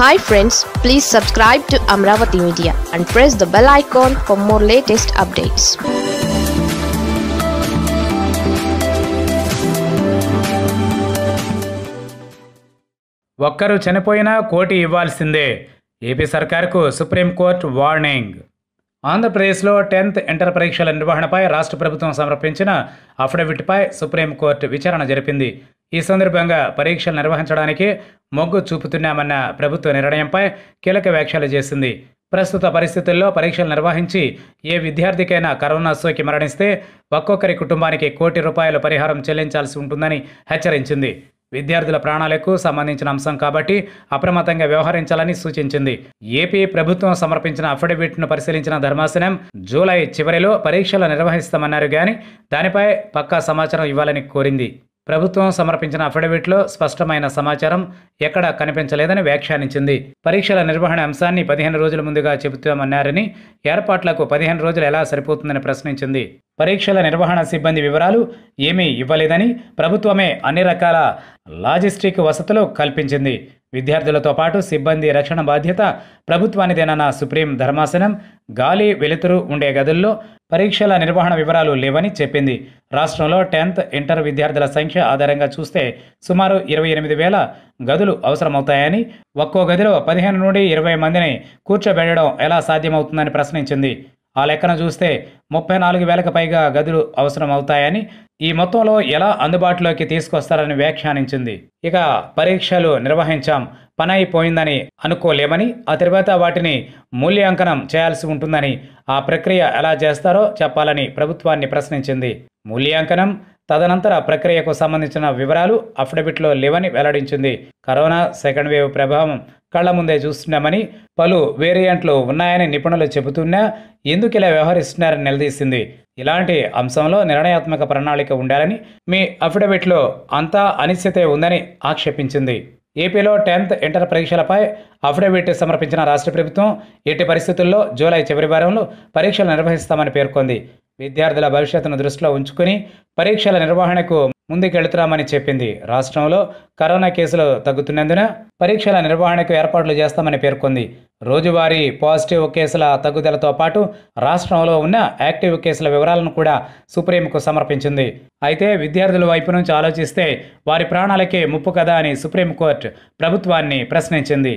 hi friends please subscribe to Amaravati media and press the bell icon for more latest updates ఒక్కరు చనిపోయినా కోటి ఇవ్వాల్సిందే AP సర్కార్కు supreme court warning ఆంధ్రప్రదేశ్లో tenth inter పరీక్షల నిర్వహణపై రాష్ట్ర ప్రభుత్వం సమర్పించిన అఫిడవిట్పై సుప్రీంకోర్టు విచారణ జరిపింది ఈ సందర్భంగా పరీక్షలు నిర్వహించడానికి మొగ్గు చూపుతున్నామన్న ప్రభుత్వ నిర్ణయంపై కీలక వ్యాఖ్యలు చేసింది ప్రస్తుత పరిస్థితుల్లో పరీక్షలు నిర్వహించి ఏ విద్యార్థికైనా కరోనా సోకి మరణిస్తే ఒక్కొక్కరి కుటుంబానికి కోటి రూపాయల పరిహారం చెల్లించాల్సి ఉంటుందని హెచ్చరించింది విద్యార్థుల ప్రాణాలకు సంబంధించిన అంశం కాబట్టి అప్రమత్తంగా వ్యవహరించాలని సూచించింది ఏపీ ప్రభుత్వం సమర్పించిన అఫిడవిట్ను పరిశీలించిన ధర్మాసనం జూలై చివరిలో పరీక్షలు నిర్వహిస్తామన్నారు కానీ దానిపై పక్కా సమాచారం ఇవ్వాలని కోరింది ప్రభుత్వం సమర్పించిన అఫిడవిట్లో స్పష్టమైన సమాచారం ఎక్కడా కనిపించలేదని వ్యాఖ్యానించింది పరీక్షల నిర్వహణ అంశాన్ని పదిహేను రోజుల ముందుగా చెబుతామన్నారని ఏర్పాట్లకు పదిహేను రోజులు ఎలా సరిపోతుందని ప్రశ్నించింది పరీక్షల నిర్వహణ సిబ్బంది వివరాలు ఏమీ ఇవ్వలేదని ప్రభుత్వమే అన్ని రకాల లాజిస్టిక్ వసతులు కల్పించింది విద్యార్థులతో పాటు సిబ్బంది రక్షణ బాధ్యత ప్రభుత్వానిదేనన్న సుప్రీం ధర్మాసనం గాలి వెలుతురు ఉండే గదుల్లో పరీక్షల నిర్వహణ వివరాలు లేవని చెప్పింది రాష్ట్రంలో టెన్త్ ఇంటర్ విద్యార్థుల సంఖ్య ఆధారంగా చూస్తే సుమారు ఇరవై ఎనిమిది వేల గదులు అవసరమవుతాయని ఒక్కో గదిలో పదిహేను నుండి ఇరవై మందిని కూర్చోబెట్టడం ఎలా సాధ్యమవుతుందని ప్రశ్నించింది ఆ లెక్కన చూస్తే ముప్పై నాలుగు వేలకు పైగా గదులు అవసరం అవుతాయని ఈ మొత్తంలో ఎలా అందుబాటులోకి తీసుకొస్తారని వ్యాఖ్యానించింది ఇక పరీక్షలు నిర్వహించాం పని అయిపోయిందని అనుకోలేమని ఆ తర్వాత వాటిని మూల్యాంకనం చేయాల్సి ఉంటుందని ఆ ప్రక్రియ ఎలా చేస్తారో చెప్పాలని ప్రభుత్వాన్ని ప్రశ్నించింది మూల్యాంకనం తదనంతర ప్రక్రియకు సంబంధించిన వివరాలు అఫిడవిట్లో లేవని వెల్లడించింది కరోనా సెకండ్ వేవ్ ప్రభావం కళ్ల ముందే చూస్తున్నామని పలు వేరియంట్లు ఉన్నాయని నిపుణులు చెబుతున్నా ఎందుకు ఇలా వ్యవహరిస్తున్నారని నిలదీసింది ఇలాంటి అంశంలో నిర్ణయాత్మక ప్రణాళిక ఉండాలని మీ అఫిడవిట్లో అంతా అనిశ్చిత ఉందని ఆక్షేపించింది ఏపీలో టెన్త్ ఇంటర్ పరీక్షలపై అఫిడవిట్ సమర్పించిన రాష్ట్ర ప్రభుత్వం ఎట్టి పరిస్థితుల్లో జూలై చివరి వారంలో పరీక్షలు నిర్వహిస్తామని పేర్కొంది విద్యార్థుల భవిష్యత్తును దృష్టిలో ఉంచుకుని పరీక్షల నిర్వహణకు ముందుకెళుతున్నామని చెప్పింది రాష్ట్రంలో కరోనా కేసులు తగ్గుతున్నందున పరీక్షల నిర్వహణకు ఏర్పాట్లు చేస్తామని పేర్కొంది రోజువారీ పాజిటివ్ కేసుల తగ్గుదలతో పాటు రాష్ట్రంలో ఉన్న యాక్టివ్ కేసుల వివరాలను కూడా సుప్రీంకు సమర్పించింది అయితే విద్యార్థుల వైపు నుంచి ఆలోచిస్తే వారి ప్రాణాలకే ముప్పు కదా అని సుప్రీంకోర్టు ప్రభుత్వాన్ని ప్రశ్నించింది